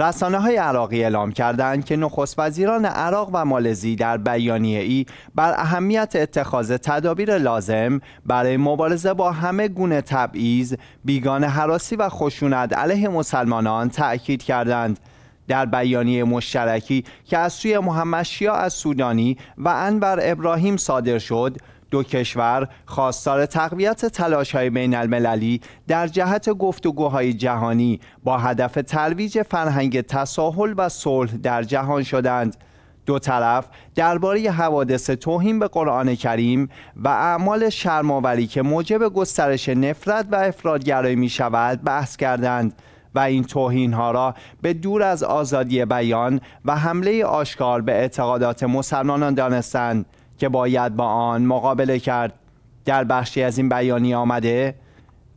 رسانه های عراقی اعلام کردند که نخست وزیران عراق و مالزی در بیانیه ای بر اهمیت اتخاذ تدابیر لازم برای مبارزه با همه گونه تبعیض، بیگان حراسی و خشونت علیه مسلمانان تأکید کردند. در بیانیه مشترکی که از سوی محمد شیا از سودانی و انور ابراهیم صادر شد، دو کشور خواستار تقویت تلاش های بین المللی در جهت گفتگوهای جهانی با هدف ترویج فرهنگ تساهل و صلح در جهان شدند. دو طرف درباره حوادث توهین به قرآن کریم و اعمال شرماوری که موجب گسترش نفرت و افرادگرایی می شود بحث کردند و این توهین ها را به دور از آزادی بیان و حمله آشکار به اعتقادات مسلمانان دانستند که باید با آن مقابله کرد در بخشی از این بیانیه آمده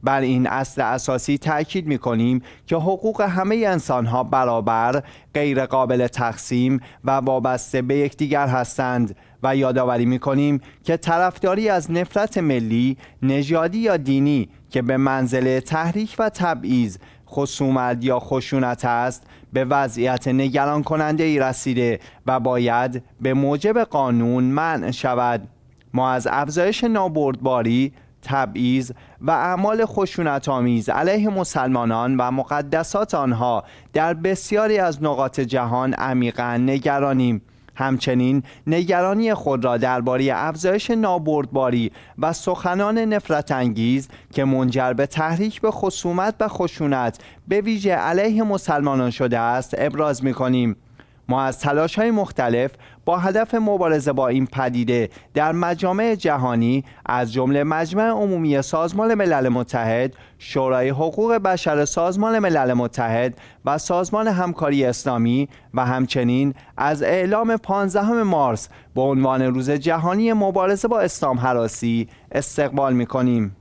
بر این اصل اساسی تاکید می کنیم که حقوق همه انسان ها برابر، غیر قابل تقسیم و وابسته به یکدیگر هستند و یادآوری می کنیم که طرفداری از نفرت ملی، نژادی یا دینی که به منزله تحریک و تبعیض خصومت یا خشونت است به وضعیت نگران کننده ای رسیده و باید به موجب قانون منع شود ما از افزایش نابردباری تبعیض و اعمال خشونت آمیز علیه مسلمانان و مقدسات آنها در بسیاری از نقاط جهان عمیقا نگرانیم همچنین نگرانی خود را درباره افزایش نابردباری و سخنان نفرت انگیز که منجر به تحریک به خصومت و خشونت به ویژه علیه مسلمانان شده است ابراز می کنیم. ما از تلاش های مختلف با هدف مبارزه با این پدیده در مجامع جهانی از جمله مجمع عمومی سازمان ملل متحد، شورای حقوق بشر سازمان ملل متحد و سازمان همکاری اسلامی و همچنین از اعلام 15 مارس به عنوان روز جهانی مبارزه با اسلام حراسی استقبال می کنیم.